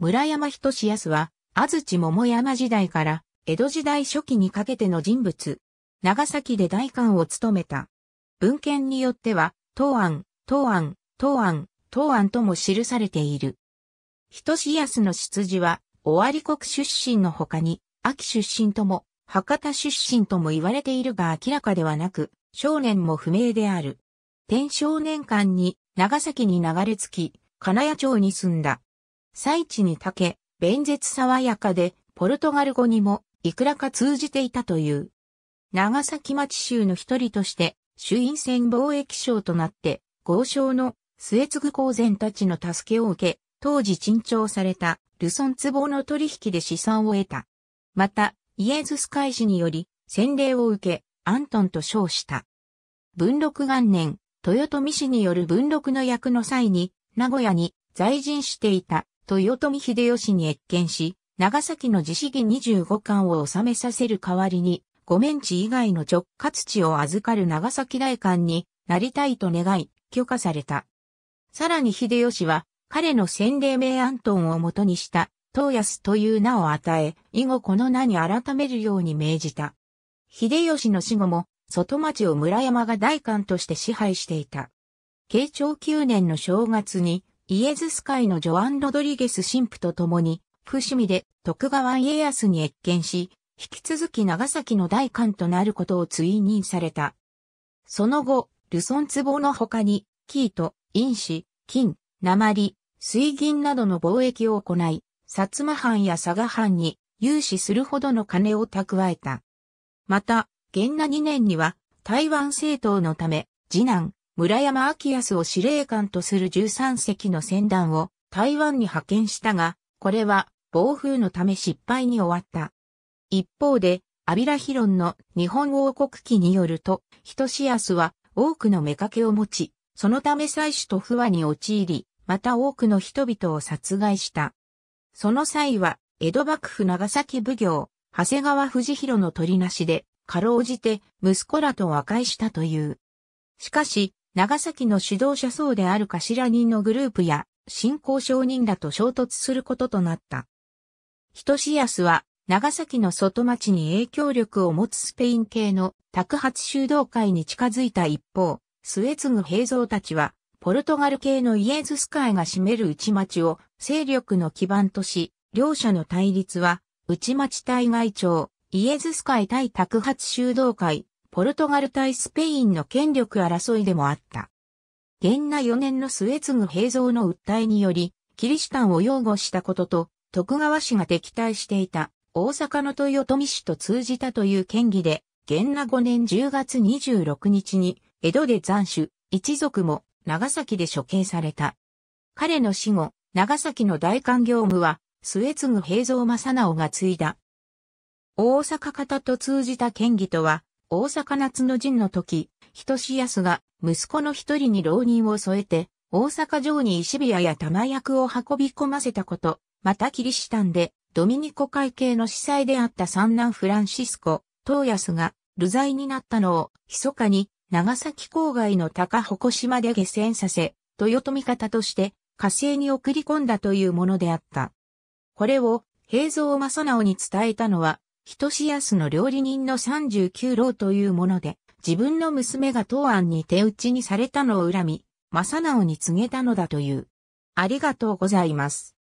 村山人志康は、安土桃山時代から、江戸時代初期にかけての人物。長崎で大官を務めた。文献によっては、東安、東安、東安、東安とも記されている。人志康の出自は、尾張国出身の他に、秋出身とも、博多出身とも言われているが明らかではなく、少年も不明である。天正年間に長崎に流れ着き、金谷町に住んだ。最地に竹、弁舌爽やかで、ポルトガル語にも、いくらか通じていたという。長崎町州の一人として、朱印船貿易省となって、豪商の末継公然たちの助けを受け、当時珍重されたルソン壺の取引で資産を得た。また、イエズス会士により、洗礼を受け、アントンと称した。文禄元年、豊臣氏による文禄の役の際に、名古屋に在陣していた豊臣秀吉に越見し、長崎の自市議25巻を収めさせる代わりに、五面地以外の直轄地を預かる長崎大官になりたいと願い、許可された。さらに秀吉は、彼の先例名アントンをもとにした、東安という名を与え、以後この名に改めるように命じた。秀吉の死後も、外町を村山が大官として支配していた。慶長9年の正月に、イエズス会のジョアン・ロドリゲス神父と共に、伏見で徳川家康に越見し、引き続き長崎の大官となることを追認された。その後、ルソン壺の他に、キート、因子、金、鉛、水銀などの貿易を行い、薩摩藩や佐賀藩に融資するほどの金を蓄えた。また、元那2年には、台湾政党のため、次男、村山明康を司令官とする13隻の船団を台湾に派遣したが、これは暴風のため失敗に終わった。一方で、アビラヒロンの日本王国記によると、ヒトシアスは多くの妾を持ち、そのため採取と不和に陥り、また多くの人々を殺害した。その際は、江戸幕府長崎奉行、長谷川藤弘の取りなしで、かろうじて息子らと和解したという。しかし、長崎の指導者層である頭人のグループや、信仰商人らと衝突することとなった。人志安は、長崎の外町に影響力を持つスペイン系の宅発修道会に近づいた一方、末継ぐ平蔵たちは、ポルトガル系のイエズス会が占める内町を勢力の基盤とし、両者の対立は、内町対外町、イエズス会対宅発修道会、ポルトガル対スペインの権力争いでもあった。元那4年の末継ぐ平蔵の訴えにより、キリシタンを擁護したことと、徳川氏が敵対していた大阪の豊臣氏と通じたという権議で、元那5年10月26日に、江戸で斬首、一族も長崎で処刑された。彼の死後、長崎の大官業務は、末継ぐ平蔵正直が継いだ。大阪方と通じた県議とは、大阪夏の陣の時、人志安が息子の一人に浪人を添えて、大阪城に石部屋や玉役を運び込ませたこと、またキリシタンでドミニコ会系の司祭であった三男フランシスコ、東安が流罪になったのを、密かに長崎郊外の高鉾島で下船させ、豊臣方として火星に送り込んだというものであった。これを平蔵正直に伝えたのは人しやすの料理人の三十九郎というもので、自分の娘が当案に手打ちにされたのを恨み、正直に告げたのだという。ありがとうございます。